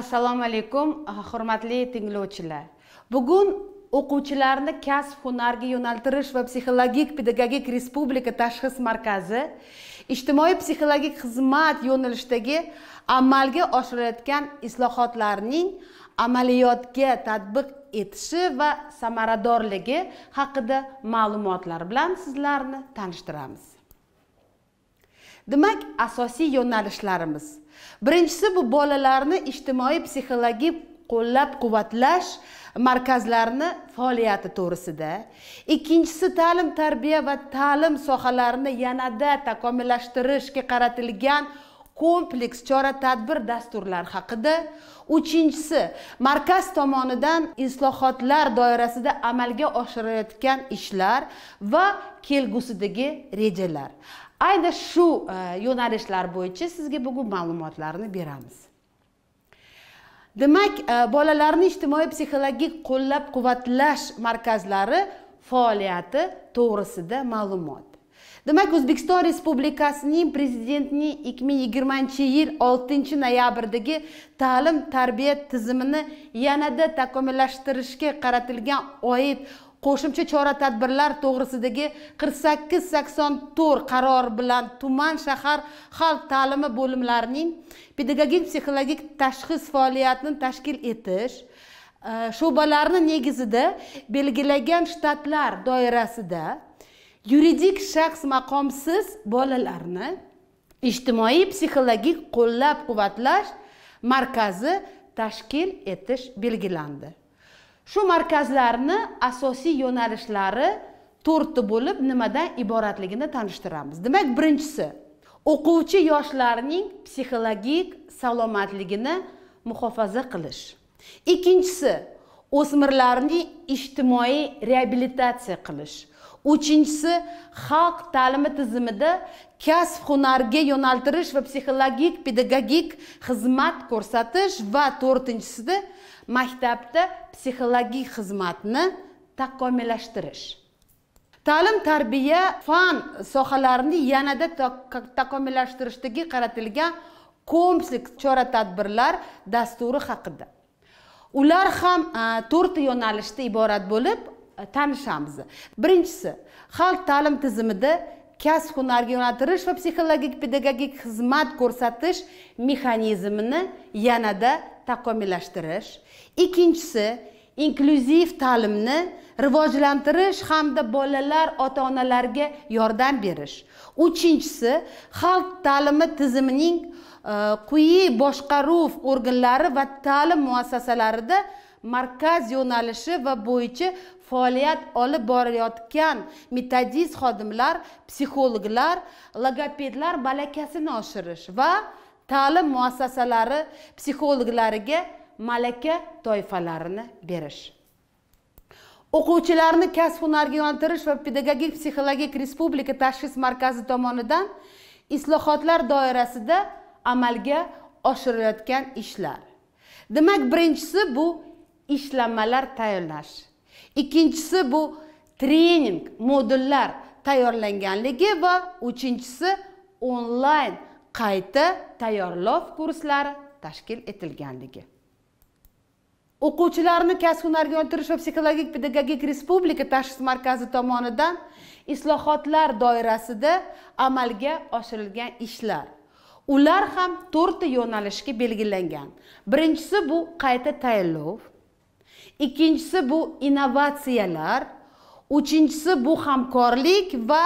assalomu alaykum hurmatli tinglovchilar bugun o'quvchilarni kasb hunarga yo'naltirish va psixologik pedagogik respublika tashxis markazi ijtimoiy psixologik xizmat yo'nalishidagi amalga oshirilayotgan islohotlarning amaliyotga tatbiq etishi va samaradorligi haqida ma'lumotlar bilan sizlarni tanishtiramiz demak asosiy yo'nalishlarimiz birinchisi bu bolalarni ijtimoiy psixologik qo'llab quvvatlash markazlarini faoliyati to'g'risida ikkinchisi ta'lim tarbiya va ta'lim sohalarini yanada takomillashtirishga qaratilgan kompleks chora tadbir dasturlar haqida uchinchisi markaz tomonidan islohotlar doirasida amalga oshirilayotgan ishlar va kelgusidagi rejalar ayni shu e, yo'nalishlar bo'yicha sizga bugun ma'lumotlarni beramiz demak e, bolalarni ijtimoiy psixologik qo'llab quvvatlash markazlari faoliyati to'g'risida ma'lumot demak o'zbekiston respublikasining prezidentining ikki ming yigirmanchi yil oltinchi noyabrdagi ta'lim tarbiya tizimini yanada takomillashtirishga qaratilgan oid qo'shimcha chora tadbirlar to'g'risidagi sakson to'rt qaror bilan tuman shahar xalq ta'limi bo'limlarining pedagogik psixologik tashxis faoliyatini tashkil etish e, sho'balari negizida belgilagan shtatlar doirasida yuridik shaxs maqomsiz bolalarni ijtimoiy psixologik qo'llab quvvatlash markazi tashkil etish belgilandi shu markazlarni asosiy yo'nalishlari to'rtta bo'lib nimadan iboratligini tanishtiramiz demak birinchisi o'quvchi yoshlarning psixologik salomatligini muhofaza qilish ikkinchisi o'smirlarni ijtimoiy reabilitatsiya qilish uchinchisi xalq ta'limi tizimida kasb hunarga yo'naltirish va psixologik pedagogik xizmat ko'rsatish va to'rtinchisida maktabda psixologik xizmatni takomillashtirish ta'lim tarbiya fan sohalarini yanada takomillashtirishdagi qaratilgan kompleks chora tadbirlar dasturi haqida ular ham to'rtta yo'nalishda iborat bo'lib Э, tanishamiz birinchisi xalq ta'lim tizimida kasb hunarga yo'naltirish va psixologik pedagogik xizmat ko'rsatish mexanizmini yanada takomillashtirish ikkinchisi inklyuziv ta'limni rivojlantirish hamda bolalar ota onalarga yordam berish uchinchisi xalq ta'limi tizimining e, quyi boshqaruv organlari va ta'lim muassasalarida markaz yo'nalishi va bo'yicha faoliyat olib borayotgan metodist xodimlar psixologlar logopedlar malakasini oshirish va ta'lim muassasalari psixologlariga malaka toifalarini berish o'quvchilarni kasb hunarga yo'naltirish va pedagogik psixologik respublika tashxis markazi tomonidan islohotlar doirasida amalga oshirilayotgan ishlar demak birinchisi bu ishlanmalar tayyorlash ikkinchisi bu trening modullar tayyorlanganligi va uchinchisi onlayn qayta tayyorlov kurslari tashkil etilganligi o'quvchilarni kasb hunarga yo'ntirish va psixologik pedagogik respublika tashxis markazi tomonidan islohotlar doirasida amalga oshirilgan ishlar ular ham to'rtta yo'nalishga belgilangan birinchisi bu qayta tayinlov ikkinchisi bu innovatsiyalar uchinchisi bu hamkorlik va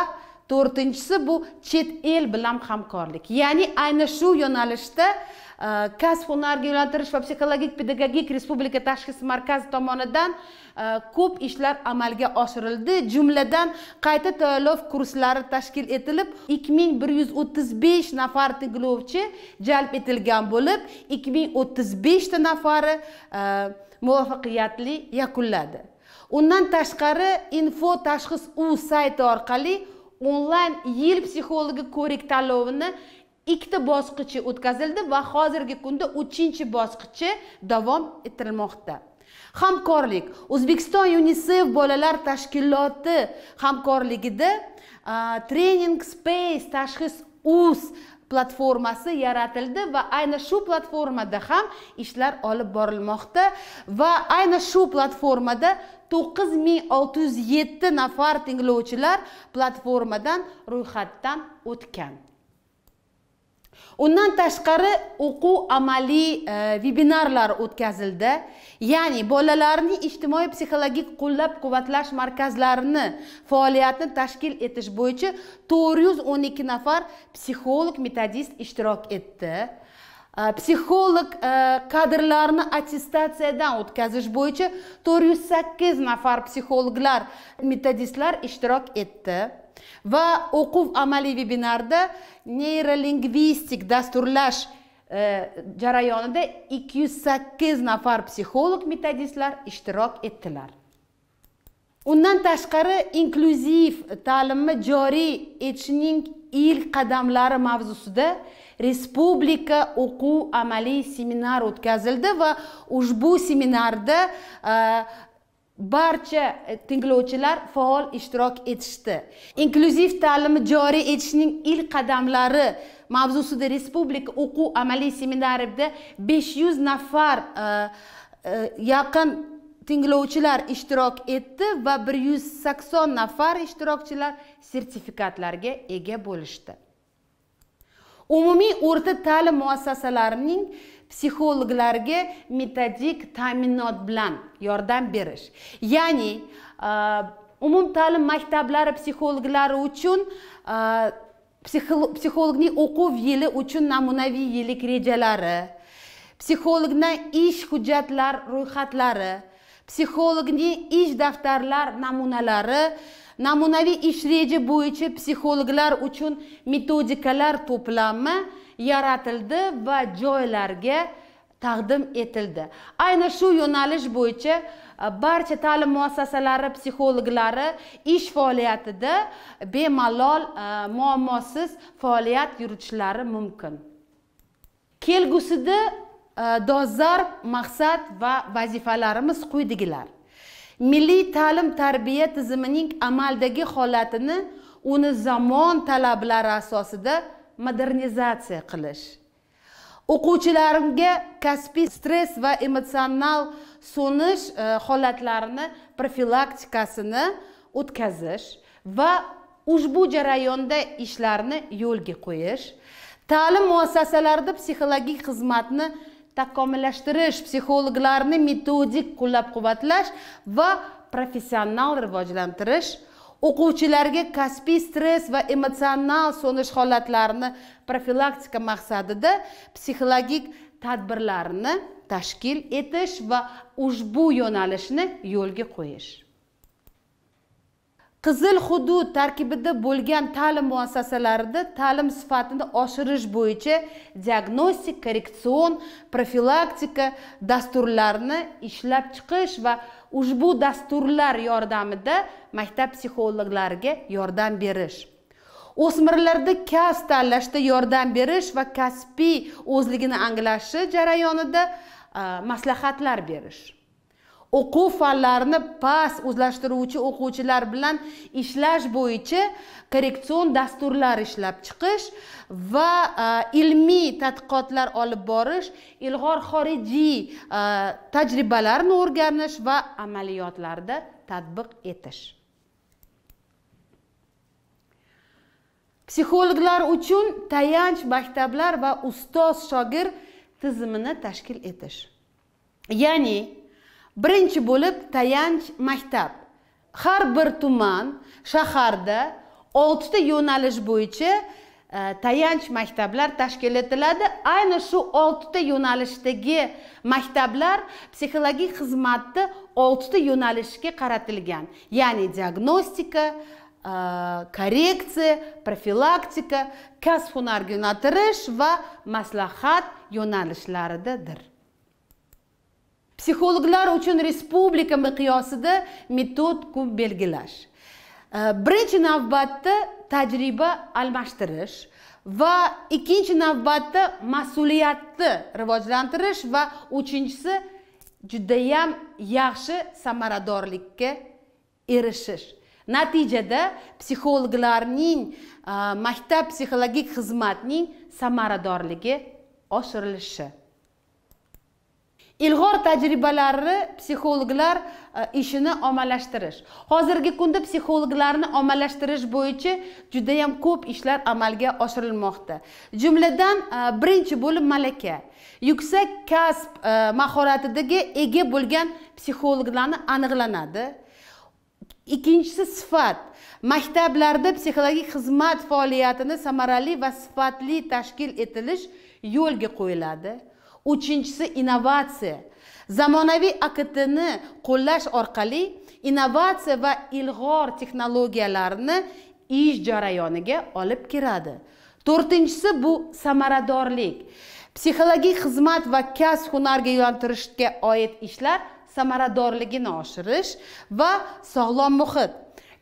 to'rtinchisi bu chet el bilan hamkorlik ya'ni ayni shu yo'nalishda e, kasb hunarga yo'naltirish va psixologik pedagogik respublika tashxis markazi tomonidan e, ko'p ishlar amalga oshirildi jumladan qayta tayyorlov kurslari tashkil etilib ikki ming bir yuz o'ttiz besh nafar tinglovchi jalb etilgan bo'lib ikki ming o'ttiz beshta nafari e, muvaffaqiyatli yakunladi undan tashqari info tashxis u sayti orqali onlayn yil psixologi ko'rik tanlovini ikkita bosqichi o'tkazildi va hozirgi kunda uchinchi bosqichi davom ettirilmoqda hamkorlik o'zbekiston yunisef bolalar tashkiloti hamkorligida trening space tashxis uz platformasi yaratildi va ayni shu platformada ham ishlar olib borilmoqda va ayni shu platformada to'qqiz ming olti yuz yetti nafar tinglovchilar platformadan ro'yxatdan o'tgan undan tashqari o'quv amaliy e, vebinarlar o'tkazildi ya'ni bolalarni ijtimoiy psixologik qo'llab quvvatlash markazlarini faoliyatini tashkil etish bo'yicha to'rt yuz o'n ikki nafar psixolog metodist ishtirok etdi psixolog kadrlarni attestatsiyadan o'tkazish bo'yicha to'rt yuz sakkiz nafar psixologlar metodistlar ishtirok etdi va o'quv amaliy vebinarda neyrolingvistik dasturlash jarayonida ikki yuz sakkiz nafar psixolog metodistlar ishtirok etdilar undan tashqari inklyuziv ta'limni joriy etishning ilk qadamlari mavzusida respublika o'quv amaliy seminar o'tkazildi va ushbu seminarda barcha tinglovchilar faol ishtirok etishdi inklyuziv ta'limni joriy etishning ilk qadamlari mavzusida respublika o'quv amaliy seminarida besh yuz nafar yaqin tinglovchilar ishtirok etdi va 180 nafar ishtirokchilar sertifikatlarga ega bo'lishdi umumiy o'rta ta'lim muassasalarining psixologlarga metodik ta'minot bilan yordam berish ya'ni e, umumta'lim maktablari psixologlari uchun e, psixologning o'quv yili uchun namunaviy yillik rejalari psixologni ish hujjatlar ro'yxatlari psixologning ish daftarlar namunalari namunaviy reja bo'yicha psixologlar uchun metodikalar to'plami yaratildi va joylarga taqdim etildi ayni shu yo'nalish bo'yicha e, barcha ta'lim muassasalari psixologlari ish faoliyatida bemalol e, muammosiz faoliyat yuritishlari mumkin kelgusida e, dolzarb maqsad va vazifalarimiz quyidagilar milliy ta'lim tarbiya tizimining amaldagi holatini uni zamon talablari asosida modernizatsiya qilish o'quvchilarimga kasbiy stress va emotsional so'nish e, holatlarini profilaktikasini o'tkazish va ushbu jarayonda ishlarni yo'lga qo'yish ta'lim muassasalarida psixologik xizmatni takomillashtirish psixologlarni metodik qo'llab quvvatlash va professional rivojlantirish o'quvchilarga kasbiy stress va emotsional so'nish holatlarini profilaktika maqsadida psixologik tadbirlarni tashkil etish va ushbu yo'nalishni yo'lga qo'yish qizil hudud tarkibida bo'lgan ta'lim muassasalarida ta'lim sifatini oshirish bo'yicha diagnostik korreksion profilaktika dasturlarini ishlab chiqish va ushbu dasturlar yordamida maktab psixologlariga yordam berish o'smirlarda kasb tanlashda yordam berish va kasbiy o'zligini anglashi jarayonida e, maslahatlar berish o'quv fanlarini past o'zlashtiruvchi o'quvchilar bilan ishlash bo'yicha korreksion dasturlar ishlab chiqish va e, ilmiy tadqiqotlar olib borish ilg'or xorijiy e, tajribalarni o'rganish va amaliyotlarda tatbiq etish psixologlar uchun tayanch maktablar va ustoz shogird tizimini tashkil etish ya'ni birinchi bo'lib tayanch maktab har bir tuman shaharda oltita yo'nalish bo'yicha e, tayanch maktablar tashkil etiladi ayni shu oltita yo'nalishdagi maktablar psixologik xizmatni oltita yo'nalishga qaratilgan ya'ni diagnostika e, korreksiya profilaktika kasb hunarga yo'naltirish va maslahat yo'nalishlaridadir psixologlar uchun respublika miqyosida metod kun belgilash birinchi navbatda tajriba almashtirish va ikkinchi navbatda mas'uliyatni rivojlantirish va uchinchisi judayam yaxshi samaradorlikka erishish natijada psixologlarning e, maktab psixologik xizmatning samaradorligi oshirilishi ilg'or tajribalarni psixologlar e, ishini ommalashtirish hozirgi kunda psixologlarni ommalashtirish bo'yicha judayam ko'p ishlar amalga oshirilmoqda jumladan e, birinchi bo'lib malaka yuksak kasb e, mahoratidagi ega bo'lgan psixologlarni aniqlanadi ikkinchisi sifat maktablarda psixologik xizmat faoliyatini samarali va sifatli tashkil etilish yo'lga qo'yiladi uchinchisi innovatsiya zamonaviy aktni qo'llash orqali innovatsiya va ilg'or texnologiyalarni ish jarayoniga olib kiradi to'rtinchisi bu samaradorlik psixologik xizmat va kasb hunarga yo'naltirishga oid ishlar samaradorligini oshirish va sog'lom muhit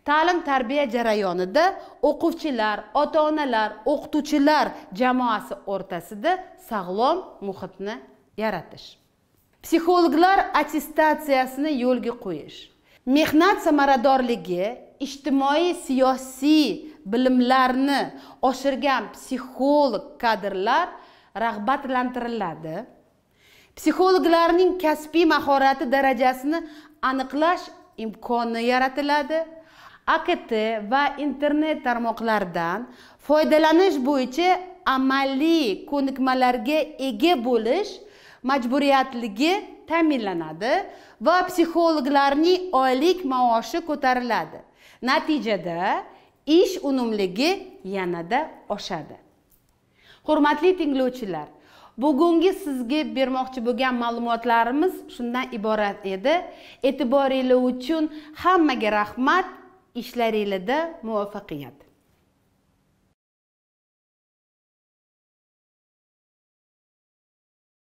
ta'lim tarbiya jarayonida o'quvchilar ota onalar o'qituvchilar jamoasi o'rtasida sog'lom muhitni yaratish psixologlar attestatsiyasini yo'lga qo'yish mehnat samaradorligi ijtimoiy siyosiy bilimlarni oshirgan psixolog kadrlar rag'batlantiriladi psixologlarning kasbiy mahorati darajasini aniqlash imkoni yaratiladi akt va internet tarmoqlaridan foydalanish bo'yicha amaliy ko'nikmalarga ega bo'lish majburiyatligi ta'minlanadi va psixologlarning oylik maoshi ko'tariladi natijada ish unumligi yanada oshadi hurmatli tinglovchilar bugungi sizga bermoqchi bo'lgan ma'lumotlarimiz shundan iborat edi e'tiboringiz uchun hammaga rahmat ishlaringizda muvaffaqiyat